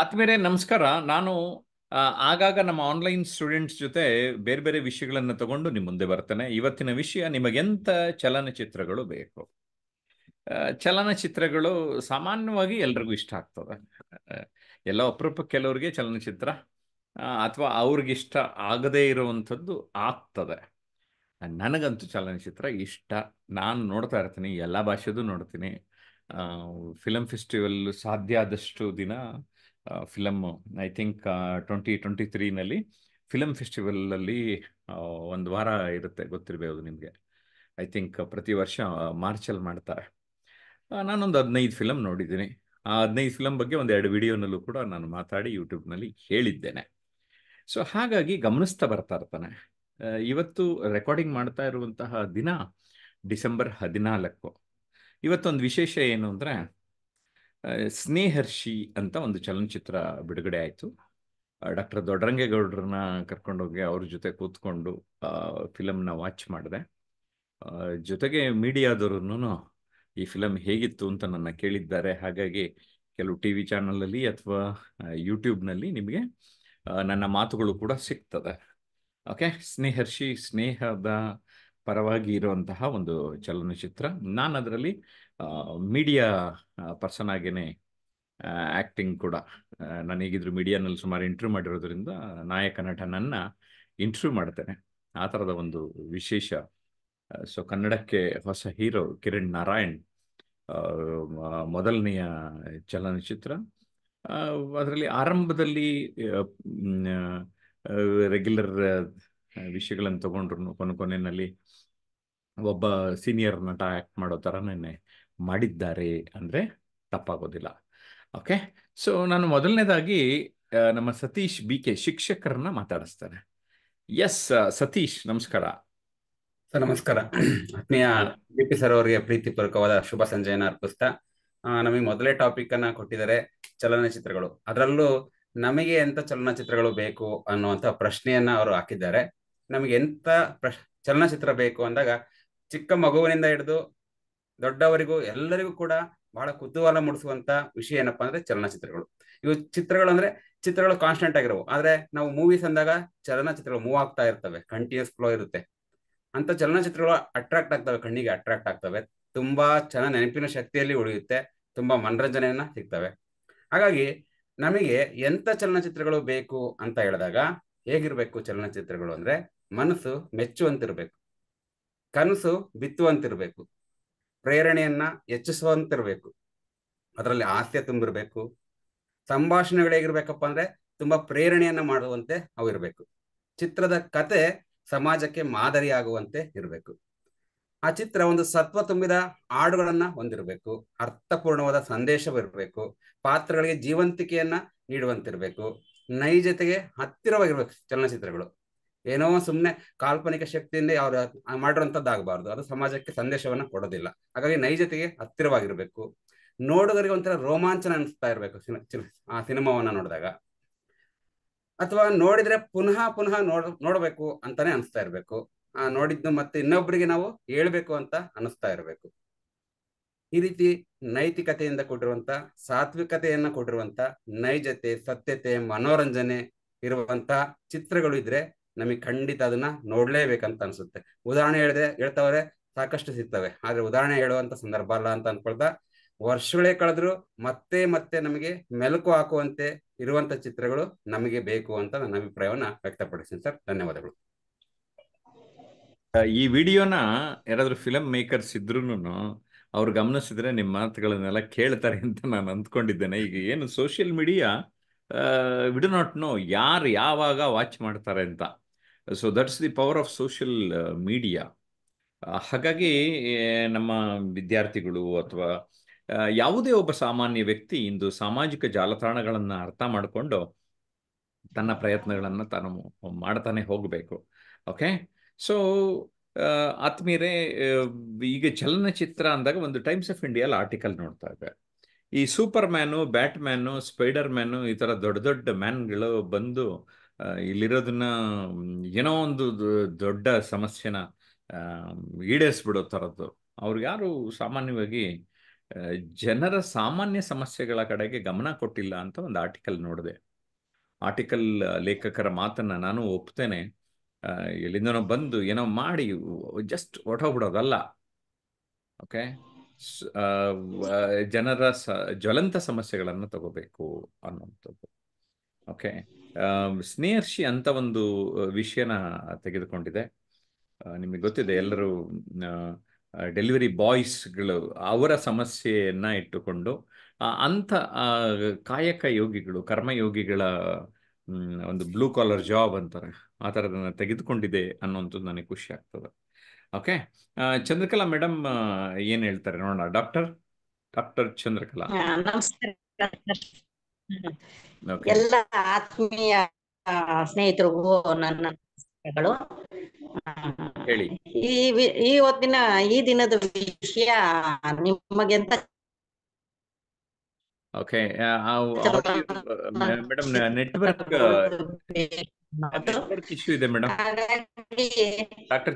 ಆದ್ಮೇಲೆ ನಮಸ್ಕಾರ ನಾನು ಆಗಾಗ ನಮ್ಮ ಆನ್ಲೈನ್ ಸ್ಟೂಡೆಂಟ್ಸ್ ಜೊತೆ ಬೇರೆ ಬೇರೆ ವಿಷಯಗಳನ್ನು ತಗೊಂಡು ನಿಮ್ಮ ಮುಂದೆ ಬರ್ತೇನೆ ಇವತ್ತಿನ ವಿಷಯ ನಿಮಗೆಂತ ಚಲನಚಿತ್ರಗಳು ಬೇಕು ಚಲನಚಿತ್ರಗಳು ಸಾಮಾನ್ಯವಾಗಿ ಎಲ್ರಿಗೂ ಇಷ್ಟ ಆಗ್ತದೆ ಎಲ್ಲ ಅಪರೂಪ ಕೆಲವರಿಗೆ ಚಲನಚಿತ್ರ ಅಥವಾ ಅವ್ರಿಗಿಷ್ಟ ಆಗದೇ ಇರುವಂಥದ್ದು ಆಗ್ತದೆ ನನಗಂತೂ ಚಲನಚಿತ್ರ ಇಷ್ಟ ನಾನು ನೋಡ್ತಾ ಇರ್ತೀನಿ ಎಲ್ಲ ಭಾಷೆದು ನೋಡ್ತೀನಿ ಫಿಲಮ್ ಫೆಸ್ಟಿವಲ್ ಸಾಧ್ಯ ಆದಷ್ಟು ದಿನ film I think twenty twenty ತ್ರೀನಲ್ಲಿ ಫಿಲಮ್ ಫೆಸ್ಟಿವಲ್ ಅಲ್ಲಿ ಒಂದು ವಾರ ಇರುತ್ತೆ ಗೊತ್ತಿರಬೇಕು ನಿಮಗೆ ಐ ಥಿಂಕ್ ಪ್ರತಿ ವರ್ಷ ಮಾರ್ಚಲ್ಲಿ ಮಾಡ್ತಾರೆ ನಾನೊಂದು ಹದಿನೈದು ಫಿಲಮ್ ನೋಡಿದ್ದೀನಿ ಆ ಹದಿನೈದು ಫಿಲಮ್ ಬಗ್ಗೆ ಒಂದು ಎರಡು ವಿಡಿಯೋನಲ್ಲೂ ಕೂಡ ನಾನು ಮಾತಾಡಿ ಯೂಟ್ಯೂಬ್ನಲ್ಲಿ ಹೇಳಿದ್ದೇನೆ ಸೊ ಹಾಗಾಗಿ ಗಮನಿಸ್ತಾ ಬರ್ತಾ ಇರ್ತಾನೆ ಇವತ್ತು ರೆಕಾರ್ಡಿಂಗ್ ಮಾಡ್ತಾ ಇರುವಂತಹ ದಿನ ಡಿಸೆಂಬರ್ ಹದಿನಾಲ್ಕು ಇವತ್ತೊಂದು ವಿಶೇಷ ಏನು ಅಂದರೆ ಸ್ನೇಹರ್ಷಿ ಅಂತ ಒಂದು ಚಲನಚಿತ್ರ ಬಿಡುಗಡೆ ಆಯಿತು ಡಾಕ್ಟರ್ ದೊಡ್ಡರಂಗೇಗೌಡ್ರನ್ನ ಕರ್ಕೊಂಡೋಗಿ ಅವ್ರ ಜೊತೆ ಕೂತ್ಕೊಂಡು ಫಿಲಮ್ನ ವಾಚ್ ಮಾಡಿದೆ ಜೊತೆಗೆ ಮೀಡಿಯಾದವ್ರೂ ಈ ಫಿಲಮ್ ಹೇಗಿತ್ತು ಅಂತ ನನ್ನ ಕೇಳಿದ್ದಾರೆ ಹಾಗಾಗಿ ಕೆಲವು ಟಿ ವಿ ಚಾನಲಲ್ಲಿ ಅಥವಾ ಯೂಟ್ಯೂಬ್ನಲ್ಲಿ ನಿಮಗೆ ನನ್ನ ಮಾತುಗಳು ಕೂಡ ಸಿಗ್ತದೆ ಓಕೆ ಸ್ನೇಹರ್ಷಿ ಸ್ನೇಹದ ಪರವಾಗಿ ಇರುವಂತಹ ಒಂದು ಚಲನಚಿತ್ರ ನಾನು ಅದರಲ್ಲಿ ಮೀಡಿಯಾ ಪರ್ಸನ್ ಆಗೇನೆ ಆ್ಯಕ್ಟಿಂಗ್ ಕೂಡ ನಾನು ಈಗಿದ್ರು ಮೀಡಿಯಾನಲ್ಲಿ ಸುಮಾರು ಇಂಟರ್ವ್ಯೂ ಮಾಡಿರೋದ್ರಿಂದ ನಾಯಕ ನನ್ನ ಇಂಟರ್ವ್ಯೂ ಮಾಡ್ತೇನೆ ಆ ಥರದ ಒಂದು ವಿಶೇಷ ಸೊ ಕನ್ನಡಕ್ಕೆ ಹೊಸ ಹೀರೋ ಕಿರಣ್ ನಾರಾಯಣ್ ಮೊದಲನೆಯ ಚಲನಚಿತ್ರ ಅದರಲ್ಲಿ ಆರಂಭದಲ್ಲಿ ರೆಗ್ಯುಲರ್ ವಿಷಯಗಳನ್ನು ತಗೊಂಡ್ರು ಕೊನೆ ಕೊನೆಯಲ್ಲಿ ಒಬ್ಬ ಸೀನಿಯರ್ ನಟ ಆ್ಯಕ್ಟ್ ಮಾಡೋ ಥರ ನೆನೆ ಮಾಡಿದ್ದಾರೆ ಅಂದರೆ ತಪ್ಪಾಗೋದಿಲ್ಲ ಓಕೆ ಸೊ ನಾನು ಮೊದಲನೇದಾಗಿ ನಮ್ಮ ಸತೀಶ್ ಬಿ ಕೆ ಶಿಕ್ಷಕರನ್ನ ಮಾತಾಡಿಸ್ತಾರೆ ಎಸ್ ಸತೀಶ್ ನಮಸ್ಕಾರ ಸರ್ ನಮಸ್ಕಾರ ಆತ್ಮೀಯ ಬಿ ಪಿ ಸರ್ ಅವರಿಗೆ ಪ್ರೀತಿಪೂರ್ವಕವಾದ ಶುಭ ಸಂಜೆಯನ್ನು ಅರ್ಪಿಸ್ತಾ ನಮಗೆ ಮೊದಲೇ ಟಾಪಿಕ್ ಅನ್ನ ಕೊಟ್ಟಿದ್ದಾರೆ ಚಲನಚಿತ್ರಗಳು ಅದರಲ್ಲೂ ನಮಗೆ ಎಂತ ಚಲನಚಿತ್ರಗಳು ಬೇಕು ಅನ್ನುವಂತ ಪ್ರಶ್ನೆಯನ್ನ ಅವರು ಹಾಕಿದ್ದಾರೆ ನಮಗೆ ಎಂತ ಚಲನಚಿತ್ರ ಬೇಕು ಅಂದಾಗ ಚಿಕ್ಕ ಮಗುವಿನಿಂದ ಹಿಡಿದು ದೊಡ್ಡವರಿಗೂ ಎಲ್ಲರಿಗೂ ಕೂಡ ಬಹಳ ಕುತೂಹಲ ಮೂಡಿಸುವಂತ ವಿಷಯ ಏನಪ್ಪಾ ಅಂದ್ರೆ ಚಲನಚಿತ್ರಗಳು ಇವು ಚಿತ್ರಗಳು ಅಂದ್ರೆ ಚಿತ್ರಗಳು ಕಾನ್ಸ್ಟೆಂಟ್ ಆಗಿರೋ ಆದ್ರೆ ನಾವು ಮೂವೀಸ್ ಅಂದಾಗ ಚಲನಚಿತ್ರಗಳು ಮೂವ್ ಆಗ್ತಾ ಇರ್ತವೆ ಕಂಟಿನ್ಯೂಸ್ ಫ್ಲೋ ಇರುತ್ತೆ ಅಂತ ಚಲನಚಿತ್ರಗಳು ಅಟ್ರಾಕ್ಟ್ ಆಗ್ತವೆ ಕಣ್ಣಿಗೆ ಅಟ್ರಾಕ್ಟ್ ಆಗ್ತವೆ ತುಂಬಾ ಚೆನ್ನ ನೆನಪಿನ ಶಕ್ತಿಯಲ್ಲಿ ಉಳಿಯುತ್ತೆ ತುಂಬಾ ಮನರಂಜನೆಯನ್ನ ಸಿಗ್ತವೆ ಹಾಗಾಗಿ ನಮಗೆ ಎಂತ ಚಲನಚಿತ್ರಗಳು ಬೇಕು ಅಂತ ಹೇಳಿದಾಗ ಹೇಗಿರ್ಬೇಕು ಚಲನಚಿತ್ರಗಳು ಅಂದ್ರೆ ಮನಸ್ಸು ಮೆಚ್ಚುವಂತಿರ್ಬೇಕು ಕನಸು ಬಿತ್ತುವಂತಿರ್ಬೇಕು ಪ್ರೇರಣೆಯನ್ನ ಹೆಚ್ಚಿಸುವಂತಿರ್ಬೇಕು ಅದರಲ್ಲಿ ಹಾಸ್ಯ ತುಂಬಿರ್ಬೇಕು ಸಂಭಾಷಣೆಗಳು ಹೇಗಿರ್ಬೇಕಪ್ಪ ಅಂದ್ರೆ ತುಂಬಾ ಪ್ರೇರಣೆಯನ್ನ ಮಾಡುವಂತೆ ಅವು ಇರಬೇಕು ಚಿತ್ರದ ಕತೆ ಸಮಾಜಕ್ಕೆ ಮಾದರಿಯಾಗುವಂತೆ ಇರಬೇಕು ಆ ಚಿತ್ರ ಒಂದು ಸತ್ವ ತುಂಬಿದ ಹಾಡುಗಳನ್ನ ಹೊಂದಿರಬೇಕು ಅರ್ಥಪೂರ್ಣವಾದ ಸಂದೇಶವಿರಬೇಕು ಪಾತ್ರಗಳಿಗೆ ಜೀವಂತಿಕೆಯನ್ನ ನೀಡುವಂತಿರಬೇಕು ನೈಜತೆಗೆ ಹತ್ತಿರವಾಗಿರ್ಬೇಕು ಚಲನಚಿತ್ರಗಳು ಏನೋ ಸುಮ್ಮನೆ ಕಾಲ್ಪನಿಕ ಶಕ್ತಿಯಿಂದ ಅವ್ರು ಮಾಡಿರೋಂಥದ್ದಾಗಬಾರ್ದು ಅದು ಸಮಾಜಕ್ಕೆ ಸಂದೇಶವನ್ನ ಕೊಡೋದಿಲ್ಲ ಹಾಗಾಗಿ ನೈಜತೆಗೆ ಹತ್ತಿರವಾಗಿರ್ಬೇಕು ನೋಡುಗರಿಗೆ ಒಂಥರ ರೋಮಾಂಚನ ಅನಿಸ್ತಾ ಇರಬೇಕು ಆ ಸಿನಿಮಾವನ್ನ ನೋಡಿದಾಗ ಅಥವಾ ನೋಡಿದ್ರೆ ಪುನಃ ಪುನಃ ನೋಡ್ ನೋಡ್ಬೇಕು ಅಂತಾನೆ ಅನಿಸ್ತಾ ಇರಬೇಕು ಆ ನೋಡಿದ್ದು ಮತ್ತೆ ಇನ್ನೊಬ್ಬರಿಗೆ ನಾವು ಹೇಳ್ಬೇಕು ಅಂತ ಅನಿಸ್ತಾ ಇರಬೇಕು ಈ ರೀತಿ ನೈತಿಕತೆಯಿಂದ ಕೊಟ್ಟಿರುವಂತ ಸಾತ್ವಿಕತೆಯನ್ನ ಕೊಟ್ಟಿರುವಂತ ನೈಜತೆ ಸತ್ಯತೆ ಮನೋರಂಜನೆ ಇರುವಂತ ಚಿತ್ರಗಳು ಇದ್ರೆ ನಮಗೆ ಖಂಡಿತ ಅದನ್ನ ನೋಡ್ಲೇಬೇಕಂತ ಅನ್ಸುತ್ತೆ ಉದಾಹರಣೆ ಹೇಳಿದೆ ಹೇಳ್ತಾವ್ರೆ ಸಾಕಷ್ಟು ಸಿಗ್ತವೆ ಆದ್ರೆ ಉದಾಹರಣೆ ಹೇಳುವಂತ ಸಂದರ್ಭ ಅಲ್ಲ ಅಂತ ಅನ್ಕೊಳ್ತಾ ವರ್ಷಗಳೇ ಕಳೆದ್ರು ಮತ್ತೆ ಮತ್ತೆ ನಮಗೆ ಮೆಲುಕು ಹಾಕುವಂತೆ ಇರುವಂತ ಚಿತ್ರಗಳು ನಮಗೆ ಬೇಕು ಅಂತ ನನ್ನ ಅಭಿಪ್ರಾಯವನ್ನ ವ್ಯಕ್ತಪಡಿಸ್ತೀನಿ ಸರ್ ಧನ್ಯವಾದಗಳು ಈ ವಿಡಿಯೋನ ಯಾರಾದ್ರೂ ಫಿಲಂ ಮೇಕರ್ಸ್ ಇದ್ರು ಅವ್ರು ಗಮನಿಸಿದ್ರೆ ನಿಮ್ಮ ಮಾತುಗಳನ್ನೆಲ್ಲ ಕೇಳ್ತಾರೆ ಅಂತ ನಾನು ಅಂದ್ಕೊಂಡಿದ್ದೇನೆ ಈಗ ಏನು social media with not know ಯಾರು ಯಾವಾಗ ವಾಚ್ ಮಾಡ್ತಾರೆ ಅಂತ so that's the power of social media ಹಾಗಾಗಿ ನಮ್ಮ ವಿದ್ಯಾರ್ಥಿಗಳು ಅಥವಾ ಯಾವುದೇ ಒಬ್ಬ ಸಾಮಾನ್ಯ ವ್ಯಕ್ತಿ ಇಂದು ಸಾಮಾಜಿಕ ಜಾಲತಾಣಗಳನ್ನು ಅರ್ಥ ಮಾಡಿಕೊಂಡು ತನ್ನ ಪ್ರಯತ್ನಗಳನ್ನು ತಾನು ಮಾಡ್ತಾನೆ ಹೋಗಬೇಕು ಓಕೆ ಸೊ ಆತ್ಮೀರೆ ಈಗ ಚಲನಚಿತ್ರ ಅಂದಾಗ ಒಂದು ಟೈಮ್ಸ್ ಆಫ್ ಇಂಡಿಯಾಲ್ ಆರ್ಟಿಕಲ್ ನೋಡ್ತಾ ಇದ್ದೆ ಈ superman batman spiderman ಈ ಥರ ದೊಡ್ಡ ದೊಡ್ಡ ಮ್ಯಾನ್ಗಳು ಬಂದು ಇಲ್ಲಿರೋದನ್ನ ಏನೋ ಒಂದು ದೊಡ್ಡ ಸಮಸ್ಯೆನ ಈಡೇರಿಸ್ಬಿಡೋ ಥರದ್ದು ಅವ್ರಿಗೆ ಯಾರು ಸಾಮಾನ್ಯವಾಗಿ ಜನರ ಸಾಮಾನ್ಯ ಸಮಸ್ಯೆಗಳ ಕಡೆಗೆ ಗಮನ ಕೊಟ್ಟಿಲ್ಲ ಅಂತ ಒಂದು ಆರ್ಟಿಕಲ್ ನೋಡಿದೆ ಆರ್ಟಿಕಲ್ ಲೇಖಕರ ಮಾತನ್ನು ನಾನು ಒಪ್ತೇನೆ ಎಲ್ಲಿಂದನೋ ಬಂದು ಏನೋ ಮಾಡಿ ಜಸ್ಟ್ ಹೊಟ್ಟೋಗ್ಬಿಡೋದಲ್ಲ ಓಕೆ ಜನರ ಸ ಜ್ವಲಂತ ಸಮಸ್ಯೆಗಳನ್ನು ತಗೋಬೇಕು ಅನ್ನುವಂಥದ್ದು ಓಕೆ ಸ್ನೇಹರ್ಷಿ ಅಂತ ಒಂದು ವಿಷಯನ ತೆಗೆದುಕೊಂಡಿದೆ ನಿಮಗೆ ಗೊತ್ತಿದೆ ಎಲ್ಲರೂ ಡೆಲಿವರಿ ಬಾಯ್ಸ್ಗಳು ಅವರ ಸಮಸ್ಯೆಯನ್ನ ಇಟ್ಟುಕೊಂಡು ಅಂಥ ಕಾಯಕ ಯೋಗಿಗಳು ಕರ್ಮಯೋಗಿಗಳ ಒಂದು ಬ್ಲೂ ಕಾಲರ್ ಜಾಬ್ ಅಂತಾರೆ ಆ ಥರದನ್ನ ತೆಗೆದುಕೊಂಡಿದೆ ಅನ್ನೋಂಥದ್ದು ನನಗೆ ಖುಷಿ ಆಗ್ತದೆ ಓಕೆ ಚಂದ್ರಕಲಾ ಮೇಡಮ್ ಏನ್ ಹೇಳ್ತಾರೆ ನೋಡೋಣ ಡಾಕ್ಟರ್ ಡಾಕ್ಟರ್ ಚಂದ್ರಕಲಾ ಎಲ್ಲ ಆತ್ಮೀಯ ಸ್ನೇಹಿತರಿಗೂ ನನ್ನ ಈ ಈ ಹೊತ್ತಿನ ಈ ದಿನದ ವಿಷಯ ನಿಮಗೆಂತ ಓಕೆ ಮೇಡಮ್ ನೆಟ್ವರ್ಕ್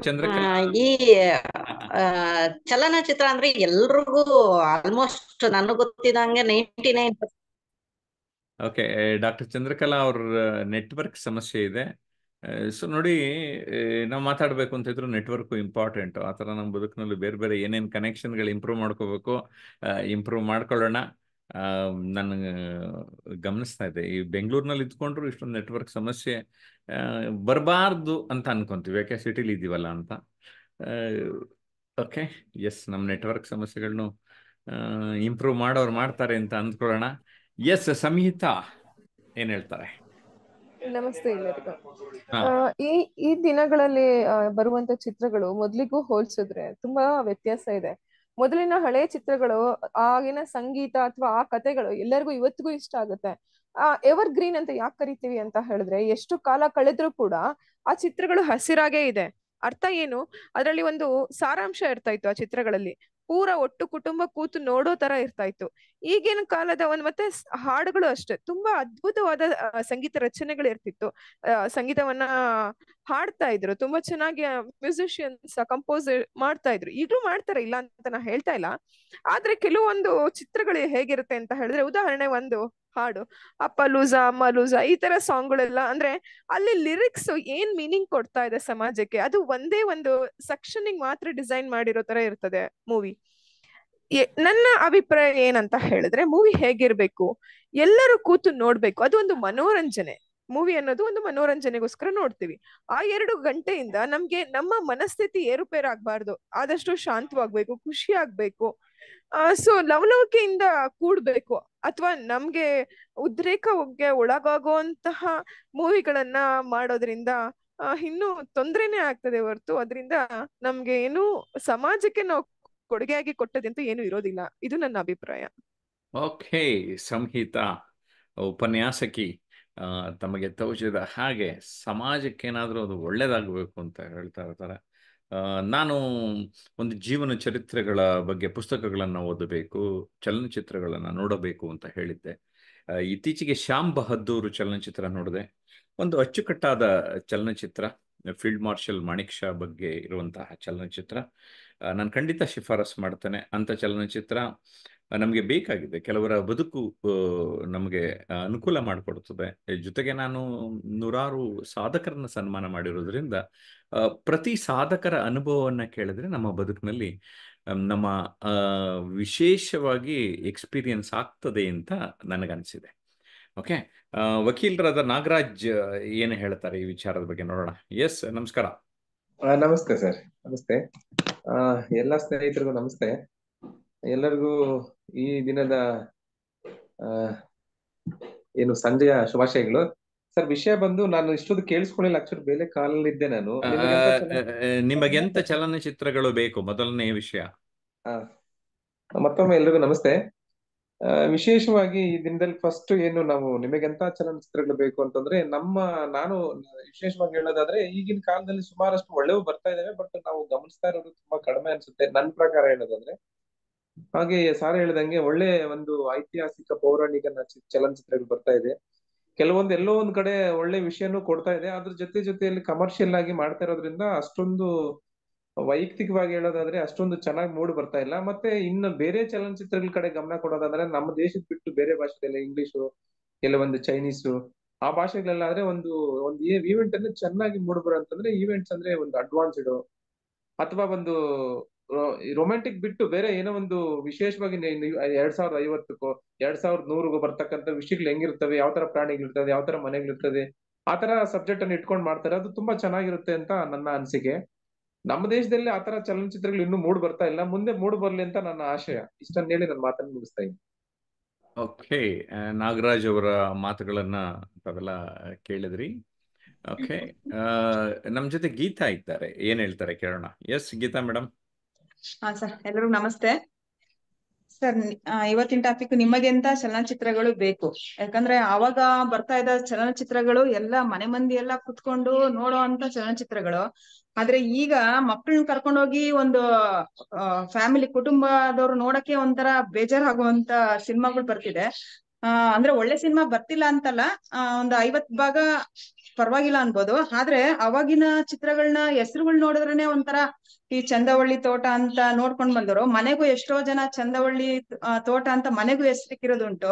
ಚಂದ್ರ ಈ ಚಲನಚಿತ್ರ ಅಂದ್ರೆ ಎಲ್ರಿಗೂ ಆಲ್ಮೋಸ್ಟ್ ನನಗೆ ಗೊತ್ತಿದಂಗೆ ninety nine okay doctor Chandrakala ಅವ್ರ ನೆಟ್ವರ್ಕ್ ಸಮಸ್ಯೆ ಇದೆ ಸೊ ನೋಡಿ ನಾವು ಮಾತಾಡಬೇಕು ಅಂತ ಇದ್ರು ನೆಟ್ವರ್ಕು ಇಂಪಾರ್ಟೆಂಟು ಆ ಥರ ನಮ್ಮ ಬದುಕಿನಲ್ಲಿ ಬೇರೆ ಬೇರೆ ಏನೇನು ಕನೆಕ್ಷನ್ಗಳು ಇಂಪ್ರೂವ್ ಮಾಡ್ಕೋಬೇಕು ಇಂಪ್ರೂವ್ ಮಾಡ್ಕೊಳ್ಳೋಣ ನಾನು ಗಮನಿಸ್ತಾ ಇದ್ದೆ ಈ ಬೆಂಗಳೂರಿನಲ್ಲಿ ಇದ್ಕೊಂಡ್ರು ಇಷ್ಟೊಂದು ನೆಟ್ವರ್ಕ್ ಸಮಸ್ಯೆ ಬರಬಾರ್ದು ಅಂತ ಅನ್ಕೊಂತೀವಿ ಯಾಕೆ ಸಿಟಿಲಿ ಇದ್ದೀವಲ್ಲ ಅಂತ ಓಕೆ ಎಸ್ ನಮ್ಮ ನೆಟ್ವರ್ಕ್ ಸಮಸ್ಯೆಗಳನ್ನು ಇಂಪ್ರೂವ್ ಮಾಡೋರು ಮಾಡ್ತಾರೆ ಅಂತ ಅಂದ್ಕೊಳ್ಳೋಣ ಎಸ್ ಸಮೀತಾ ಏನ್ ಹೇಳ್ತಾರೆ ನಮಸ್ತೆ ಎಲ್ಲರಿಗೂ ಈ ಈ ದಿನಗಳಲ್ಲಿ ಬರುವಂತ ಚಿತ್ರಗಳು ಮೊದ್ಲಿಗೂ ಹೋಲ್ಸಿದ್ರೆ ತುಂಬಾ ವ್ಯತ್ಯಾಸ ಇದೆ ಮೊದಲಿನ ಹಳೆ ಚಿತ್ರಗಳು ಆಗಿನ ಸಂಗೀತ ಅಥವಾ ಆ ಕಥೆಗಳು ಎಲ್ಲರಿಗೂ ಇವತ್ತಿಗೂ ಇಷ್ಟ ಆಗುತ್ತೆ ಆ ಎವರ್ ಗ್ರೀನ್ ಅಂತ ಯಾಕೆ ಕರಿತೀವಿ ಅಂತ ಹೇಳಿದ್ರೆ ಎಷ್ಟು ಕಾಲ ಕಳೆದ್ರೂ ಕೂಡ ಆ ಚಿತ್ರಗಳು ಹಸಿರಾಗೇ ಇದೆ ಅರ್ಥ ಏನು ಅದರಲ್ಲಿ ಒಂದು ಸಾರಾಂಶ ಇರ್ತಾ ಇತ್ತು ಆ ಚಿತ್ರಗಳಲ್ಲಿ ಪೂರ ಒಟ್ಟು ಕುಟುಂಬ ಕೂತು ನೋಡೋ ತರ ಇರ್ತಾ ಇತ್ತು ಈಗಿನ ಕಾಲದ ಒಂದ್ ಮತ್ತೆ ಹಾಡುಗಳು ಅಷ್ಟೇ ತುಂಬಾ ಅದ್ಭುತವಾದ ಸಂಗೀತ ರಚನೆಗಳು ಇರ್ತಿತ್ತು ಸಂಗೀತವನ್ನ ಹಾಡ್ತಾ ಇದ್ರು ತುಂಬಾ ಚೆನ್ನಾಗಿ ಮ್ಯೂಸಿಷಿಯನ್ಸ್ ಕಂಪೋಸ್ ಮಾಡ್ತಾ ಇದ್ರು ಈಗಲೂ ಮಾಡ್ತಾರೆ ಇಲ್ಲ ಅಂತ ನಾ ಹೇಳ್ತಾ ಇಲ್ಲ ಆದ್ರೆ ಕೆಲವೊಂದು ಚಿತ್ರಗಳು ಹೇಗಿರುತ್ತೆ ಅಂತ ಹೇಳಿದ್ರೆ ಉದಾಹರಣೆ ಒಂದು ಹಾಡು ಅಮ್ಮ ಲೂಸ ಈ ತರ ಸಾಂಗ್ಗಳೆಲ್ಲ ಅಂದ್ರೆ ಅಲ್ಲಿ ಲಿರಿಕ್ಸ್ ಏನ್ ಮೀನಿಂಗ್ ಕೊಡ್ತಾ ಇದೆ ಸಮಾಜಕ್ಕೆ ಅದು ಒಂದೇ ಒಂದು ಸೆಕ್ಷನ್ ಮಾತ್ರ ಡಿಸೈನ್ ಮಾಡಿರೋ ತರ ಇರ್ತದೆ ಮೂವಿ ನನ್ನ ಅಭಿಪ್ರಾಯ ಏನಂತ ಹೇಳಿದ್ರೆ ಮೂವಿ ಹೇಗಿರ್ಬೇಕು ಎಲ್ಲರೂ ಕೂತು ನೋಡ್ಬೇಕು ಅದು ಒಂದು ಮನೋರಂಜನೆ ಮೂವಿ ಅನ್ನೋದು ಒಂದು ಮನೋರಂಜನೆಗೋಸ್ಕರ ನೋಡ್ತೀವಿ ಆ ಎರಡು ಗಂಟೆಯಿಂದ ನಮ್ಗೆ ನಮ್ಮ ಮನಸ್ಥಿತಿ ಏರುಪೇರಾಗ್ಬಾರ್ದು ಆದಷ್ಟು ಶಾಂತವಾಗ್ಬೇಕು ಖುಷಿ ಆಗ್ಬೇಕು ಸೊ ಲವಲವಿಕೆಯಿಂದ ಕೂಡ್ಬೇಕು ಅಥವಾ ನಮ್ಗೆ ಉದ್ರೇಕಕ್ಕೆ ಒಳಗಾಗುವಂತಹ ಮೂವಿಗಳನ್ನ ಮಾಡೋದ್ರಿಂದ ಇನ್ನೂ ತೊಂದ್ರೆನೆ ಆಗ್ತದೆ ಹೊರತು ಅದರಿಂದ ನಮ್ಗೆ ಏನು ಸಮಾಜಕ್ಕೆ ನಾವು ಕೊಡುಗೆಯಾಗಿ ಅಂತ ಏನು ಇರೋದಿಲ್ಲ ಇದು ನನ್ನ ಅಭಿಪ್ರಾಯ ಓಕೆ ಸಂಹಿತಾ ಉಪನ್ಯಾಸಕಿ ತಮಗೆ ತೋಚಿದ ಹಾಗೆ ಸಮಾಜಕ್ಕೆ ಏನಾದರೂ ಅದು ಒಳ್ಳೇದಾಗಬೇಕು ಅಂತ ಹೇಳ್ತಾ ಇರ್ತಾರೆ ನಾನು ಒಂದು ಜೀವನ ಚರಿತ್ರೆಗಳ ಬಗ್ಗೆ ಪುಸ್ತಕಗಳನ್ನು ಓದಬೇಕು ಚಲನಚಿತ್ರಗಳನ್ನು ನೋಡಬೇಕು ಅಂತ ಹೇಳಿದ್ದೆ ಇತ್ತೀಚೆಗೆ ಶ್ಯಾಮ್ ಬಹದ್ದೂರು ಚಲನಚಿತ್ರ ನೋಡಿದೆ ಒಂದು ಅಚ್ಚುಕಟ್ಟಾದ ಚಲನಚಿತ್ರ ಫೀಲ್ಡ್ ಮಾರ್ಷಲ್ ಮಾಣಿಕ್ ಶಾ ಬಗ್ಗೆ ಇರುವಂತಹ ಚಲನಚಿತ್ರ ನಾನು ಖಂಡಿತ ಶಿಫಾರಸ್ ಮಾಡ್ತೇನೆ ಅಂಥ ಚಲನಚಿತ್ರ ನಮಗೆ ಬೇಕಾಗಿದೆ ಕೆಲವರ ಬದುಕು ನಮಗೆ ಅನುಕೂಲ ಮಾಡಿಕೊಡುತ್ತದೆ ಜೊತೆಗೆ ನಾನು ನೂರಾರು ಸಾಧಕರನ್ನ ಸನ್ಮಾನ ಮಾಡಿರೋದ್ರಿಂದ ಪ್ರತಿ ಸಾಧಕರ ಅನುಭವವನ್ನ ಕೇಳಿದ್ರೆ ನಮ್ಮ ಬದುಕಿನಲ್ಲಿ ನಮ್ಮ ವಿಶೇಷವಾಗಿ ಎಕ್ಸ್ಪೀರಿಯನ್ಸ್ ಆಗ್ತದೆ ಅಂತ ನನಗನ್ಸಿದೆ ಓಕೆ ವಕೀಲರಾದ ನಾಗರಾಜ್ ಏನು ಹೇಳ್ತಾರೆ ಈ ವಿಚಾರದ ಬಗ್ಗೆ ನೋಡೋಣ ಎಸ್ ನಮಸ್ಕಾರ ನಮಸ್ತೆ ಸರ್ ನಮಸ್ತೆ ಎಲ್ಲ ಸ್ನೇಹಿತರಿಗೂ ನಮಸ್ತೆ ಎಲ್ಲರಿಗೂ ಈ ದಿನದ ಏನು ಸಂಜೆಯ ಶುಭಾಶಯಗಳು ಸರ್ ವಿಷಯ ಬಂದು ನಾನು ಇಷ್ಟೊಂದು ಕೇಳಿಸ್ಕೊಳ್ಳಿಲ್ಲ ಬೇರೆ ಕಾಲಲ್ಲಿ ಇದ್ದೆ ನಾನು ನಿಮಗೆ ಎಂತ ಚಲನಚಿತ್ರಗಳು ಬೇಕು ಮೊದಲನೇ ವಿಷಯ ಮತ್ತೊಮ್ಮೆ ಎಲ್ರಿಗೂ ನಮಸ್ತೆ ವಿಶೇಷವಾಗಿ ಈ ದಿನದಲ್ಲಿ ಫಸ್ಟ್ ಏನು ನಾವು ನಿಮಗೆಂತ ಚಲನಚಿತ್ರಗಳು ಬೇಕು ಅಂತಂದ್ರೆ ನಮ್ಮ ನಾನು ವಿಶೇಷವಾಗಿ ಹೇಳೋದಾದ್ರೆ ಈಗಿನ ಕಾಲದಲ್ಲಿ ಸುಮಾರಷ್ಟು ಒಳ್ಳೆವು ಬರ್ತಾ ಇದಾವೆ ಬಟ್ ನಾವು ಗಮನಿಸ್ತಾ ಇರೋದು ತುಂಬಾ ಕಡಿಮೆ ಅನ್ಸುತ್ತೆ ನನ್ನ ಪ್ರಕಾರ ಹೇಳೋದಾದ್ರೆ ಹಾಗೆ ಸಾರ್ ಹೇಳಿದಂಗೆ ಒಳ್ಳೆ ಒಂದು ಐತಿಹಾಸಿಕ ಪೌರಾಣಿಕ ಚಲನಚಿತ್ರಗಳು ಬರ್ತಾ ಇದೆ ಕೆಲವೊಂದು ಎಲ್ಲೋ ಒಂದ್ ಕಡೆ ಒಳ್ಳೆ ವಿಷಯನು ಕೊಡ್ತಾ ಇದೆ ಅದ್ರ ಜೊತೆ ಜೊತೆಯಲ್ಲಿ ಕಮರ್ಷಿಯಲ್ ಆಗಿ ಮಾಡ್ತಾ ಇರೋದ್ರಿಂದ ಅಷ್ಟೊಂದು ವೈಯಕ್ತಿಕವಾಗಿ ಹೇಳೋದಾದ್ರೆ ಅಷ್ಟೊಂದು ಚೆನ್ನಾಗಿ ಮೂಡ್ ಬರ್ತಾ ಇಲ್ಲ ಮತ್ತೆ ಇನ್ನು ಬೇರೆ ಚಲನಚಿತ್ರಗಳ ಕಡೆ ಗಮನ ಕೊಡೋದಾದ್ರೆ ನಮ್ಮ ದೇಶದ ಬಿಟ್ಟು ಬೇರೆ ಭಾಷೆದಲ್ಲ ಇಂಗ್ಲಿಷು ಕೆಲವೊಂದು ಚೈನೀಸು ಆ ಆದ್ರೆ ಒಂದು ಒಂದು ಈವೆಂಟ್ ಅಂದ್ರೆ ಚೆನ್ನಾಗಿ ಮೂಡ್ ಅಂತಂದ್ರೆ ಈವೆಂಟ್ಸ್ ಅಂದ್ರೆ ಒಂದು ಅಡ್ವಾನ್ಸ್ಡ್ ಅಥವಾ ಒಂದು ರೊಮ್ಯಾಂಟಿಕ್ ಬಿಟ್ಟು ಬೇರೆ ಏನೋ ಒಂದು ವಿಶೇಷವಾಗಿ ಎರಡ್ ಸಾವಿರದ ಐವತ್ತಕ್ಕೋ ಎರಡ್ ಸಾವಿರದ ನೂರಿಗೂ ಬರ್ತಕ್ಕಂಥ ವಿಷಯಗಳು ಹೆಂಗಿರ್ತವೆ ಯಾವ ತರ ಪ್ರಾಣಿಗಳಿರ್ತದೆ ಯಾವ ತರ ಮನೆಗಳಿರ್ತದೆ ಆ ತರ ಸಬ್ಜೆಕ್ಟ್ ಅನ್ನು ಇಟ್ಕೊಂಡು ಮಾಡ್ತಾರೆ ಅದು ತುಂಬಾ ಚೆನ್ನಾಗಿರುತ್ತೆ ಅಂತ ನನ್ನ ಅನಿಸಿಕೆ ನಮ್ಮ ದೇಶದಲ್ಲಿ ಆ ತರ ಚಲನಚಿತ್ರಗಳು ಇನ್ನೂ ಮೂಡ್ ಬರ್ತಾ ಇಲ್ಲ ಮುಂದೆ ಮೂಡ್ ಬರ್ಲಿ ಅಂತ ನನ್ನ ಆಶಯ ಇಷ್ಟನ್ನ ಹೇಳಿ ನನ್ನ ಮಾತನ್ನು ಮುಗಿಸ್ತಾ ಇದ್ದೀನಿ ಓಕೆ ನಾಗರಾಜ್ ಅವರ ಮಾತುಗಳನ್ನ ತಾವೆಲ್ಲ ಕೇಳಿದ್ರಿ ಓಕೆ ನಮ್ ಜೊತೆ ಗೀತಾ ಇದ್ದಾರೆ ಏನ್ ಹೇಳ್ತಾರೆ ಕೇಳೋಣ ಎಸ್ ಗೀತಾ ಮೇಡಮ್ ಹಾ ಸರ್ ಎಲ್ಲರಿಗೂ ನಮಸ್ತೆ ಸರ್ ಇವತ್ತಿನ ಟಾಪಿಕ್ ನಿಮಗೆಂತ ಚಲನಚಿತ್ರಗಳು ಬೇಕು ಯಾಕಂದ್ರೆ ಅವಾಗ ಬರ್ತಾ ಇದ್ದ ಚಲನಚಿತ್ರಗಳು ಎಲ್ಲ ಮನೆ ಮಂದಿ ಎಲ್ಲ ಕುತ್ಕೊಂಡು ನೋಡೋ ಅಂತ ಚಲನಚಿತ್ರಗಳು ಆದ್ರೆ ಈಗ ಮಕ್ಕಳನ್ನ ಕರ್ಕೊಂಡೋಗಿ ಒಂದು ಫ್ಯಾಮಿಲಿ ಕುಟುಂಬದವ್ರು ನೋಡಕ್ಕೆ ಒಂಥರ ಬೇಜಾರಾಗುವಂತ ಸಿನಿಮಾಗಳು ಬರ್ತಿದೆ ಅಂದ್ರೆ ಒಳ್ಳೆ ಸಿನಿಮಾ ಬರ್ತಿಲ್ಲ ಅಂತಲ್ಲ ಒಂದು ಐವತ್ ಭಾಗ ಪರವಾಗಿಲ್ಲ ಅನ್ಬೋದು ಆದ್ರೆ ಅವಾಗಿನ ಚಿತ್ರಗಳನ್ನ ಹೆಸರುಗಳು ನೋಡಿದ್ರೇನೆ ಒಂಥರ ಈ ಚಂದವಳ್ಳಿ ತೋಟ ಅಂತ ನೋಡ್ಕೊಂಡ್ ಬಂದವರು ಮನೆಗೂ ಎಷ್ಟೋ ಜನ ಚಂದವಳ್ಳಿ ತೋಟ ಅಂತ ಮನೆಗೂ ಹೆಸರಿಕ್ಕಿರೋದುಂಟು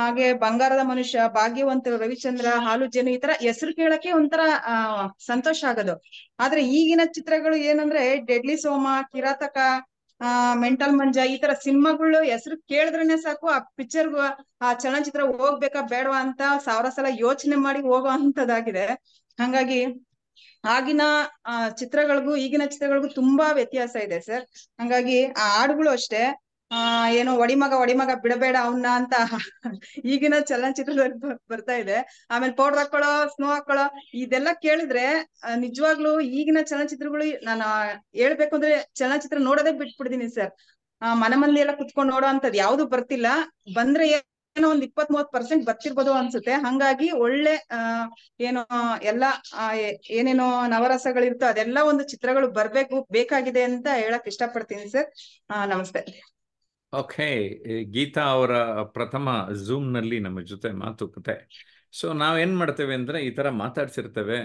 ಹಾಗೆ ಬಂಗಾರದ ಮನುಷ್ಯ ಭಾಗ್ಯವಂತ ರವಿಚಂದ್ರ ಹಾಲು ಜೇನು ಈ ತರ ಹೆಸರು ಕೇಳಕ್ಕೆ ಒಂಥರ ಸಂತೋಷ ಆಗೋದು ಆದ್ರೆ ಈಗಿನ ಚಿತ್ರಗಳು ಏನಂದ್ರೆ ಡೆಡ್ಲಿ ಸೋಮ ಕಿರಾತಕ ಆ ಮೆಂಟಲ್ ಮಂಜ ಈ ತರ ಸಿನಿಮಾಗಳು ಹೆಸರು ಕೇಳಿದ್ರೇನೆ ಸಾಕು ಆ ಪಿಕ್ಚರ್ ಆ ಚಲನಚಿತ್ರ ಹೋಗ್ಬೇಕಾ ಬೇಡವಾ ಅಂತ ಸಾವಿರ ಸಲ ಯೋಚನೆ ಮಾಡಿ ಹೋಗೋ ಅಂತದಾಗಿದೆ ಹಂಗಾಗಿ ಆಗಿನ ಚಿತ್ರಗಳಿಗೂ ಈಗಿನ ಚಿತ್ರಗಳಿಗೂ ತುಂಬಾ ವ್ಯತ್ಯಾಸ ಇದೆ ಸರ್ ಹಂಗಾಗಿ ಆ ಹಾಡುಗಳು ಅಷ್ಟೇ ಆ ಏನೋ ಒಡಿಮಗ ಒಡಿಮಗ ಬಿಡಬೇಡ ಅವನ್ನ ಅಂತ ಈಗಿನ ಚಲನಚಿತ್ರದಲ್ಲಿ ಬರ್ತಾ ಇದೆ ಆಮೇಲೆ ಪೌಡರ್ ಹಾಕೊಳ್ಳೋ ಸ್ನೋ ಹಾಕೊಳ್ಳೋ ಇದೆಲ್ಲ ಕೇಳಿದ್ರೆ ನಿಜವಾಗ್ಲು ಈಗಿನ ಚಲನಚಿತ್ರಗಳು ನಾನು ಹೇಳ್ಬೇಕು ಅಂದ್ರೆ ಚಲನಚಿತ್ರ ನೋಡೋದೇ ಬಿಟ್ಬಿಡ್ತೀನಿ ಸರ್ ಆ ಮನಮಲ್ಲಿ ಎಲ್ಲ ಕುತ್ಕೊಂಡು ನೋಡೋ ಅಂತದ್ ಯಾವ್ದು ಬರ್ತಿಲ್ಲ ಬಂದ್ರೆ ಏನೋ ಒಂದ್ ಇಪ್ಪತ್ ಮೂವತ್ ಪರ್ಸೆಂಟ್ ಬರ್ತಿರ್ಬೋದು ಅನ್ಸುತ್ತೆ ಹಂಗಾಗಿ ಒಳ್ಳೆ ಏನೋ ಎಲ್ಲಾ ಏನೇನೋ ನವರಸಗಳಿರ್ತೋ ಅದೆಲ್ಲಾ ಒಂದು ಚಿತ್ರಗಳು ಬರ್ಬೇಕು ಬೇಕಾಗಿದೆ ಅಂತ ಹೇಳಕ್ ಇಷ್ಟಪಡ್ತೀನಿ ಸರ್ ನಮಸ್ತೆ ಓಕೆ ಗೀತಾ ಅವರ ಪ್ರಥಮ ಝೂಮ್ ನಲ್ಲಿ ನಮ್ಮ ಜೊತೆ ಮಾತುಕತೆ ಸೊ ನಾವೇನ್ ಮಾಡ್ತೇವೆ ಅಂದ್ರೆ ಈ ತರ ಮಾತಾಡ್ಸಿರ್ತೇವೆ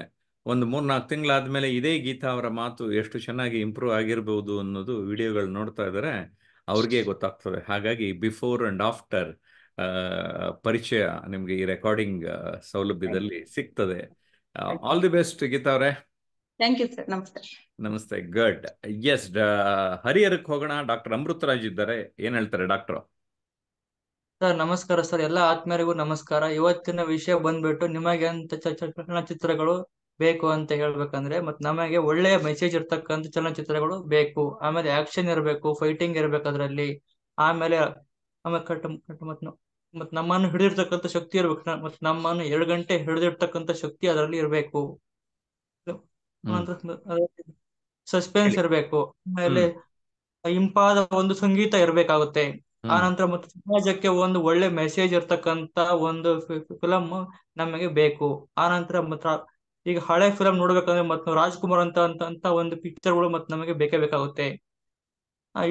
ಒಂದು ಮೂರ್ನಾಲ್ಕು ತಿಂಗಳಾದಮೇಲೆ ಇದೇ ಗೀತಾ ಅವರ ಮಾತು ಎಷ್ಟು ಚೆನ್ನಾಗಿ ಇಂಪ್ರೂವ್ ಆಗಿರ್ಬೋದು ಅನ್ನೋದು ವಿಡಿಯೋಗಳು ನೋಡ್ತಾ ಇದ್ದಾರೆ ಅವ್ರಿಗೆ ಗೊತ್ತಾಗ್ತದೆ ಹಾಗಾಗಿ ಬಿಫೋರ್ ಅಂಡ್ ಆಫ್ಟರ್ ಪರಿಚಯ ನಿಮಗೆ ಈ ರೆಕಾರ್ಡಿಂಗ್ ಸೌಲಭ್ಯದಲ್ಲಿ ಸಿಗ್ತದೆ ಆಲ್ ದಿ ಬೆಸ್ಟ್ ಗೀತಾ ಅವರೇ ಥ್ಯಾಂಕ್ ಯು ಸರ್ ನಮಸ್ತೆ ನಮಸ್ತೆ ಗುಡ್ ಎಸ್ ಹರಿಹರಕ್ಕೆ ಹೋಗೋಣ ಡಾಕ್ಟರ್ ಅಮೃತರಾಜ್ ಇದ್ದಾರೆ ಏನ್ ಹೇಳ್ತಾರೆ ಡಾಕ್ಟರ್ ಸರ್ ನಮಸ್ಕಾರ ಸರ್ ಎಲ್ಲಾ ಆತ್ಮೀಯರಿಗೂ ನಮಸ್ಕಾರ ಇವತ್ತಿನ ವಿಷಯ ಬಂದ್ಬಿಟ್ಟು ನಿಮಗೆ ಅಂತ ಚಲನಚಿತ್ರಗಳು ಬೇಕು ಅಂತ ಹೇಳ್ಬೇಕಂದ್ರೆ ಮತ್ತೆ ನಮಗೆ ಒಳ್ಳೆಯ ಮೆಸೇಜ್ ಇರ್ತಕ್ಕಂಥ ಚಲನಚಿತ್ರಗಳು ಬೇಕು ಆಮೇಲೆ ಆಕ್ಷನ್ ಇರಬೇಕು ಫೈಟಿಂಗ್ ಇರಬೇಕು ಅದರಲ್ಲಿ ಆಮೇಲೆ ಆಮೇಲೆ ಕಟ್ ಕಟ್ ಮತ್ ಮತ್ ನಮ್ಮನ್ನು ಹಿಡಿದಿರ್ತಕ್ಕಂಥ ಶಕ್ತಿ ಇರ್ಬೇಕು ಮತ್ ನಮ್ಮನ್ನು ಎರಡು ಗಂಟೆ ಹಿಡಿದಿರ್ತಕ್ಕಂಥ ಶಕ್ತಿ ಅದರಲ್ಲಿ ಇರಬೇಕು ಸಸ್ಪೆನ್ಸ್ ಇರಬೇಕು ಆಮೇಲೆ ಇಂಪಾದ ಒಂದು ಸಂಗೀತ ಇರಬೇಕಾಗುತ್ತೆ ಆನಂತರ ಮತ್ತೆ ಸಮಾಜಕ್ಕೆ ಒಂದು ಒಳ್ಳೆ ಮೆಸೇಜ್ ಇರ್ತಕ್ಕಂತ ಒಂದು ಫಿಲಂ ನಮಗೆ ಬೇಕು ಆ ನಂತರ ಮತ್ತೆ ಈಗ ಹಳೆ ಫಿಲಂ ನೋಡ್ಬೇಕಂದ್ರೆ ಮತ್ತೆ ರಾಜ್ಕುಮಾರ್ ಅಂತ ಅಂತ ಒಂದು ಪಿಕ್ಚರ್ಗಳು ಮತ್ತೆ ನಮಗೆ ಬೇಕೇ ಬೇಕಾಗುತ್ತೆ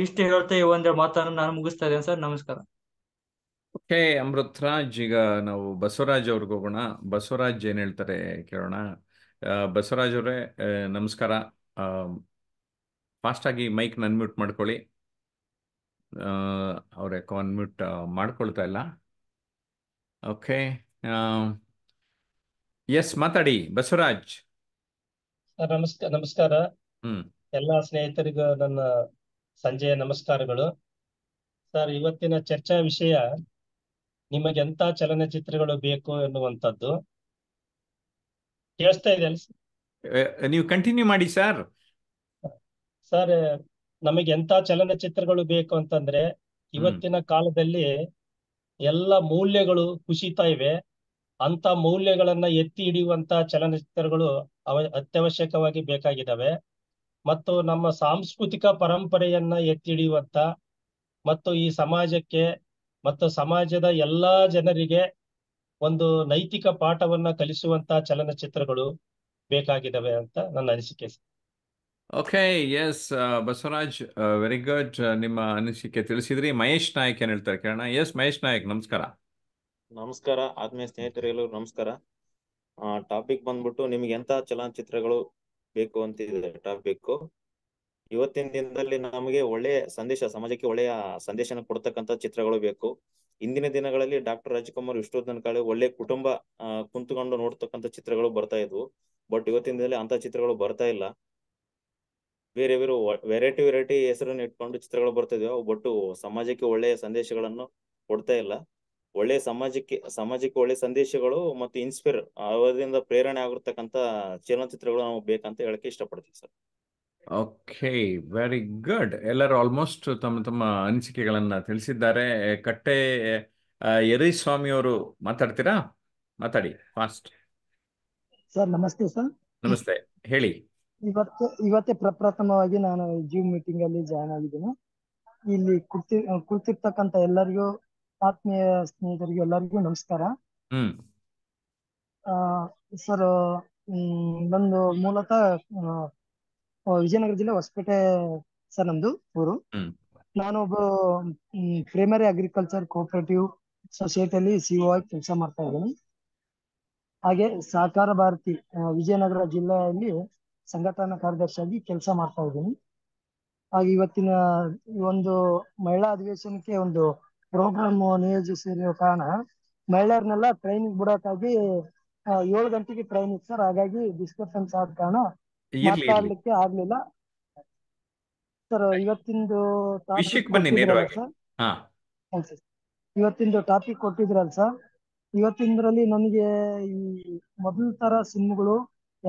ಇಷ್ಟು ಹೇಳ್ತೆ ಈ ಮಾತನ್ನ ಮಾತನ್ನು ನಾನು ಮುಗಿಸ್ತಾ ಇದ್ದೇನೆ ಸರ್ ನಮಸ್ಕಾರ ಓಕೆ ರಾಜ್ ಈಗ ನಾವು ಬಸವರಾಜ್ ಅವ್ರಿಗೆ ಹೋಗೋಣ ಬಸವರಾಜ್ ಏನ್ ಹೇಳ್ತಾರೆ ಕೇಳೋಣ ಬಸವರಾಜ್ ಅವರೇ ನಮಸ್ಕಾರ ಫಾಸ್ಟಾಗಿ ಮೈಕ್ನ ಅನ್ಮ್ಯೂಟ್ ಮಾಡ್ಕೊಳ್ಳಿ ಅವರೇ ಅನ್ಮ್ಯೂಟ್ ಮಾಡ್ಕೊಳ್ತಾ ಇಲ್ಲ ಓಕೆ ಎಸ್ ಮಾತಾಡಿ ಬಸವರಾಜ್ ಸರ್ ನಮಸ್ಕಾರ ನಮಸ್ಕಾರ ಎಲ್ಲ ಸ್ನೇಹಿತರಿಗೂ ನನ್ನ ಸಂಜೆಯ ನಮಸ್ಕಾರಗಳು ಸರ್ ಇವತ್ತಿನ ಚರ್ಚಾ ವಿಷಯ ನಿಮಗೆ ಚಲನಚಿತ್ರಗಳು ಬೇಕು ಎನ್ನುವಂಥದ್ದು ಕೇಳಿಸ್ತಾ ಇದೆ ನೀವು ಕಂಟಿನ್ಯೂ ಮಾಡಿ ಸರ್ ಸರ್ ನಮಗೆ ಎಂತ ಚಲನಚಿತ್ರಗಳು ಬೇಕು ಅಂತಂದ್ರೆ ಇವತ್ತಿನ ಕಾಲದಲ್ಲಿ ಎಲ್ಲ ಮೌಲ್ಯಗಳು ಕುಸಿತಾ ಇವೆ ಅಂತ ಮೌಲ್ಯಗಳನ್ನ ಎತ್ತಿ ಹಿಡಿಯುವಂತ ಚಲನಚಿತ್ರಗಳು ಅವ ಅತ್ಯವಶ್ಯಕವಾಗಿ ಬೇಕಾಗಿದ್ದಾವೆ ಮತ್ತು ನಮ್ಮ ಸಾಂಸ್ಕೃತಿಕ ಪರಂಪರೆಯನ್ನ ಎತ್ತಿ ಹಿಡಿಯುವಂತ ಮತ್ತು ಈ ಸಮಾಜಕ್ಕೆ ಮತ್ತು ಸಮಾಜದ ಎಲ್ಲಾ ಜನರಿಗೆ ಒಂದು ನೈತಿಕ ಪಾಠವನ್ನ ಕಲಿಸುವಂತ ಚಲನಚಿತ್ರಗಳು ಬೇಕಾಗಿದ್ದಾವೆ ಅಂತ ನನ್ನ ಅನಿಸಿಕೆ okay yes uh, Basavaraj very uh, good uh, ನಿಮ್ಮ ಅನಿಸಿಕೆ ತಿಳಿಸಿದ್ರಿ ಮಹೇಶ್ ನಾಯಕ್ ಏನ್ ಹೇಳ್ತಾರೆ ಕೇಳೋಣ ಎಸ್ ಮಹೇಶ್ ನಾಯಕ್ ನಮಸ್ಕಾರ ನಮಸ್ಕಾರ ಆತ್ಮೀಯ ಎಲ್ಲರೂ ನಮಸ್ಕಾರ ಟಾಪಿಕ್ ಬಂದ್ಬಿಟ್ಟು ನಿಮ್ಗೆ ಎಂತ ಚಲನಚಿತ್ರಗಳು ಬೇಕು ಅಂತಿದೆ ಟಾಪಿಕ್ ಇವತ್ತಿನ ದಿನದಲ್ಲಿ ನಮಗೆ ಒಳ್ಳೆಯ ಸಂದೇಶ ಸಮಾಜಕ್ಕೆ ಒಳ್ಳೆಯ ಸಂದೇಶನ ಕೊಡ್ತಕ್ಕಂತ ಚಿತ್ರಗಳು ಬೇಕು ಇಂದಿನ ದಿನಗಳಲ್ಲಿ ಡಾಕ್ಟರ್ ರಾಜಕುಮಾರ್ ದಿನ ಕಾಲ ಒಳ್ಳೆ ಕುಟುಂಬ ಕುಂತ್ಕೊಂಡು ನೋಡ್ತಕ್ಕಂತ ಚಿತ್ರಗಳು ಬರ್ತಾ ಇದ್ವು ಬಟ್ ಇವತ್ತಿನ ದಿನದಲ್ಲಿ ಅಂತ ಚಿತ್ರಗಳು ಬರ್ತಾ ಇಲ್ಲ ಬೇರೆ ಬೇರೆ ವೆರೈಟಿ ವೆರೈಟಿ ಹೆಸರನ್ನು ಇಟ್ಕೊಂಡು ಚಿತ್ರಗಳು ಬರ್ತಾ ಬಟ್ ಬಟ್ ಸಮಾಜಕ್ಕೆ ಒಳ್ಳೆಯ ಸಂದೇಶಗಳನ್ನು ಕೊಡ್ತಾ ಇಲ್ಲ ಒಳ್ಳೆಯ ಸಮಾಜಕ್ಕೆ ಸಮಾಜಕ್ಕೆ ಒಳ್ಳೆಯ ಸಂದೇಶಗಳು ಮತ್ತು ಇನ್ಸ್ಪೈರ್ ಅವರಿಂದ ಪ್ರೇರಣೆ ಆಗಿರ್ತಕ್ಕಂಥ ಚಲನಚಿತ್ರಗಳು ನಾವು ಬೇಕಂತ ಹೇಳಕ್ಕೆ ಇಷ್ಟಪಡ್ತೀವಿ ಸರ್ ಓಕೆ ವೆರಿ ಗುಡ್ ಎಲ್ಲರೂ ಆಲ್ಮೋಸ್ಟ್ ತಮ್ಮ ತಮ್ಮ ಅನಿಸಿಕೆಗಳನ್ನ ತಿಳಿಸಿದ್ದಾರೆ ಕಟ್ಟೆ ಯರೀಶ್ ಸ್ವಾಮಿ ಅವರು ಮಾತಾಡ್ತೀರಾ ಮಾತಾಡಿ ಫಾಸ್ಟ್ ಸರ್ ನಮಸ್ತೆ ಸರ್ ನಮಸ್ತೆ ಹೇಳಿ ಇವತ್ತು ಇವತ್ತೇ ಪ್ರಪ್ರಥಮವಾಗಿ ನಾನು ಜೂಮ್ ಮೀಟಿಂಗ್ ಅಲ್ಲಿ ಜಾಯ್ನ್ ಆಗಿದ್ದೀನಿ ಇಲ್ಲಿ ಕುರ್ತಿ ಕುರ್ತಿರ್ತಕ್ಕಂತ ಎಲ್ಲರಿಗೂ ಆತ್ಮೀಯ ಸ್ನೇಹಿತರಿಗೂ ಎಲ್ಲರಿಗೂ ನಮಸ್ಕಾರ ಸರ್ ನಂದು ಮೂಲತಃ ವಿಜಯನಗರ ಜಿಲ್ಲೆ ಹೊಸಪೇಟೆ ಸರ್ ನಮ್ದು ಊರು ನಾನೊಬ್ಬ ಪ್ರೈಮರಿ ಅಗ್ರಿಕಲ್ಚರ್ ಕೋಆಪರೇಟಿವ್ ಸೊಸೈಟಿಯಲ್ಲಿ ಸಿಒ ಆಗಿ ಕೆಲಸ ಮಾಡ್ತಾ ಇದ್ದೀನಿ ಹಾಗೆ ಸಹಕಾರ ಭಾರತಿ ವಿಜಯನಗರ ಜಿಲ್ಲೆಯಲ್ಲಿ ಸಂಘಟನಾ ಕಾರ್ಯದರ್ಶಿಯಾಗಿ ಕೆಲಸ ಮಾಡ್ತಾ ಇದ್ದೀನಿ ಹಾಗೆ ಇವತ್ತಿನ ಒಂದು ಮಹಿಳಾ ಅಧಿವೇಶನಕ್ಕೆ ಒಂದು ಪ್ರೋಗ್ರಾಮ್ ನಿಯೋಜಿಸಿರೋ ಕಾರಣ ಮಹಿಳೆಯರನ್ನೆಲ್ಲ ಟ್ರೈನಿಂಗ್ ಬಿಡೋಕ್ಕಾಗಿ ಏಳು ಗಂಟೆಗೆ ಟ್ರೈನ್ ಇತ್ತು ಸರ್ ಹಾಗಾಗಿ ಡಿಸ್ಕಷನ್ಸ್ ಆದ ಕಾರಣ ಮಾತಾಡ್ಲಿಕ್ಕೆ ಆಗ್ಲಿಲ್ಲ ಸರ್ ಇವತ್ತಿಂದು ಇವತ್ತಿಂದು ಟಾಪಿಕ್ ಕೊಟ್ಟಿದ್ರಲ್ಲ ಸರ್ ಇವತ್ತಿನದ್ರಲ್ಲಿ ನನಗೆ ಈ ಮೊದಲ ತರ ಸಿಮ್ಗಳು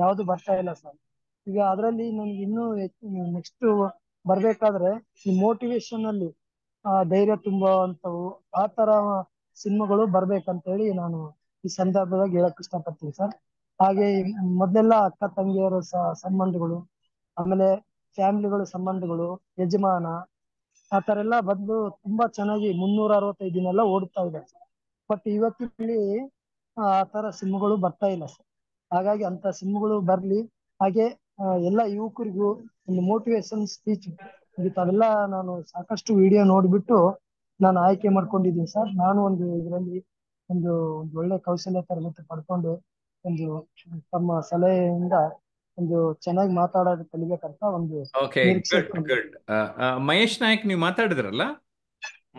ಯಾವ್ದು ಬರ್ತಾ ಇಲ್ಲ ಸರ್ ಈಗ ಅದರಲ್ಲಿ ನನಗೆ ಇನ್ನೂ ನೆಕ್ಸ್ಟ್ ಬರ್ಬೇಕಾದ್ರೆ ಈ ಮೋಟಿವೇಶನ್ ಅಲ್ಲಿ ಧೈರ್ಯ ತುಂಬುವಂತವು ಆ ತರ ಸಿನಿಮಾಗಳು ಬರ್ಬೇಕಂತ ಹೇಳಿ ನಾನು ಈ ಸಂದರ್ಭದಾಗ ಹೇಳಕ್ ಇಷ್ಟಪಡ್ತೀನಿ ಸರ್ ಹಾಗೆ ಮೊದಲೆಲ್ಲ ಅಕ್ಕ ತಂಗಿಯರ ಸಂಬಂಧಗಳು ಆಮೇಲೆ ಫ್ಯಾಮಿಲಿಗಳ ಸಂಬಂಧಗಳು ಯಜಮಾನ ಆ ತರ ಎಲ್ಲ ಬಂದು ತುಂಬಾ ಚೆನ್ನಾಗಿ ಮುನ್ನೂರ ಅರವತ್ತೈದು ದಿನ ಎಲ್ಲ ಓಡ್ತಾ ಇದೆ ಬಟ್ ಇವತ್ತಿನಲ್ಲಿ ಆ ತರ ಸಿಮ್ಗಳು ಬರ್ತಾ ಇಲ್ಲ ಸರ್ ಹಾಗಾಗಿ ಅಂತ ಸಿಮ್ಗಳು ಬರ್ಲಿ ಹಾಗೆ ಎಲ್ಲ ಯುವಕರಿಗೂ ಒಂದು ಮೋಟಿವೇಶನ್ ಸ್ಪೀಚ್ ತಾವೆಲ್ಲ ನಾನು ಸಾಕಷ್ಟು ವಿಡಿಯೋ ನೋಡ್ಬಿಟ್ಟು ನಾನು ಆಯ್ಕೆ ಮಾಡ್ಕೊಂಡಿದ್ದೀನಿ ಸರ್ ನಾನು ಒಂದು ಇದರಲ್ಲಿ ಒಂದು ಒಂದು ಒಳ್ಳೆ ಕೌಶಲ್ಯ ತರಬೇತಿ ಪಡ್ಕೊಂಡು ಒಂದು ತಮ್ಮ ಸಲಹೆಯಿಂದ ಒಂದು ಚೆನ್ನಾಗಿ ಮಾತಾಡೋದು ಕಲಿಬೇಕಂತ ಒಂದು ಮಹೇಶ್ ನಾಯಕ್ ನೀವು ಮಾತಾಡಿದ್ರಲ್ಲ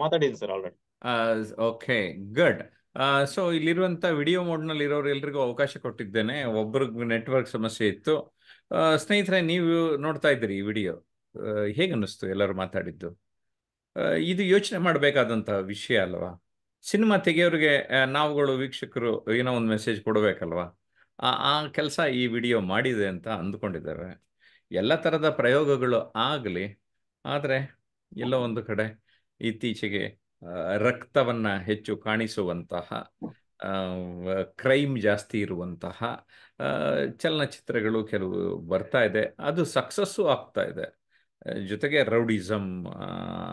ಮಾತಾಡಿದ್ದೀನಿ sir already okay good so ಇಲ್ಲಿರುವಂತ ವಿಡಿಯೋ ಮೋಡ್ ನಲ್ಲಿ ಇರೋರು ಎಲ್ರಿಗೂ ಅವಕಾಶ ಕೊಟ್ಟಿದ್ದೇನೆ ಒಬ್ರಿಗೆ ನೆಟ್ವರ್ಕ್ ಸಮಸ್ಯೆ ಇತ್ತು uh, ಸ್ನೇಹಿತರೆ ನೀವು ನೋಡ್ತಾ ಇದ್ದೀರಿ ಈ ವಿಡಿಯೋ uh, ಹೇಗೆ ಅನ್ನಿಸ್ತು ಎಲ್ಲರೂ ಮಾತಾಡಿದ್ದು uh, ಇದು ಯೋಚನೆ ಮಾಡಬೇಕಾದಂತಹ ವಿಷಯ ಅಲ್ವಾ ಸಿನಿಮಾ ತೆಗೆಯೋರಿಗೆ ನಾವುಗಳು ವೀಕ್ಷಕರು ಏನೋ ಒಂದು ಮೆಸೇಜ್ ಕೊಡಬೇಕಲ್ವಾ ಆ ಕೆಲಸ ಈ ವಿಡಿಯೋ ಮಾಡಿದೆ ಅಂತ ಅಂದ್ಕೊಂಡಿದ್ದಾರೆ ಎಲ್ಲ ಥರದ ಪ್ರಯೋಗಗಳು ಆಗಲಿ ಆದರೆ ಎಲ್ಲೋ ಒಂದು ಕಡೆ ಇತ್ತೀಚೆಗೆ ರಕ್ತವನ್ನ ಹೆಚ್ಚು ಕಾಣಿಸುವಂತಹ ಕ್ರೈಮ್ ಜಾಸ್ತಿ ಇರುವಂತಹ ಚಲನಚಿತ್ರಗಳು ಕೆಲವು ಬರ್ತಾ ಇದೆ ಅದು ಸಕ್ಸಸ್ಸು ಆಗ್ತಾ ಇದೆ ಜೊತೆಗೆ ರೌಡಿಸಮ್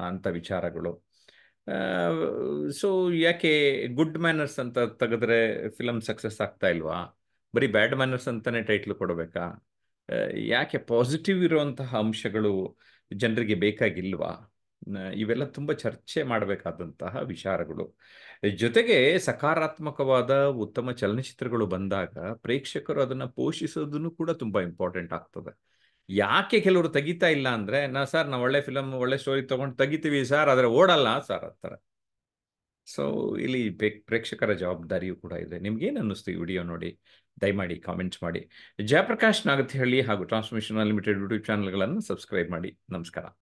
ಅಂತ ವಿಚಾರಗಳು ಸೊ ಯಾಕೆ ಗುಡ್ ಮ್ಯಾನರ್ಸ್ ಅಂತ ತೆಗೆದ್ರೆ ಫಿಲಮ್ ಸಕ್ಸಸ್ ಆಗ್ತಾ ಇಲ್ವಾ ಬರೀ ಬ್ಯಾಡ್ ಮ್ಯಾನರ್ಸ್ ಅಂತಾನೆ ಟೈಟ್ಲ್ ಕೊಡಬೇಕಾ ಯಾಕೆ ಪಾಸಿಟಿವ್ ಇರುವಂತಹ ಅಂಶಗಳು ಜನರಿಗೆ ಬೇಕಾಗಿಲ್ವಾ ಇವೆಲ್ಲ ತುಂಬ ಚರ್ಚೆ ಮಾಡಬೇಕಾದಂತಹ ವಿಚಾರಗಳು ಜೊತೆಗೆ ಸಕಾರಾತ್ಮಕವಾದ ಉತ್ತಮ ಚಲನಚಿತ್ರಗಳು ಬಂದಾಗ ಪ್ರೇಕ್ಷಕರು ಅದನ್ನು ಪೋಷಿಸೋದನ್ನು ಕೂಡ ತುಂಬ ಇಂಪಾರ್ಟೆಂಟ್ ಆಗ್ತದೆ ಯಾಕೆ ಕೆಲವರು ತೆಗಿತಾ ಇಲ್ಲ ಅಂದರೆ ನಾ ಸರ್ ನಾವು ಒಳ್ಳೆ ಫಿಲಮ್ ಒಳ್ಳೆ ಸ್ಟೋರಿ ತಗೊಂಡು ತೆಗಿತೀವಿ ಸರ್ ಆದರೆ ಓಡಲ್ಲ ಸರ್ ಆ ಸೊ ಇಲ್ಲಿ ಪ್ರೇಕ್ಷಕರ ಜವಾಬ್ದಾರಿಯೂ ಕೂಡ ಇದೆ ನಿಮ್ಗೇನು ಅನ್ನಿಸ್ತು ಈ ವಿಡಿಯೋ ನೋಡಿ ದಯಮಾಡಿ ಕಾಮೆಂಟ್ಸ್ ಮಾಡಿ ಜಯಪ್ರಕಾಶ್ ನಾಗತಿಹಳ್ಳಿ ಹಾಗೂ ಟ್ರಾನ್ಸ್ಮಿಷನ್ ಅನ್ಲಿಮಿಟೆಡ್ ಯೂಟ್ಯೂಬ್ ಚಾನಲ್ಗಳನ್ನು ಸಬ್ಸ್ಕ್ರೈಬ್ ಮಾಡಿ ನಮಸ್ಕಾರ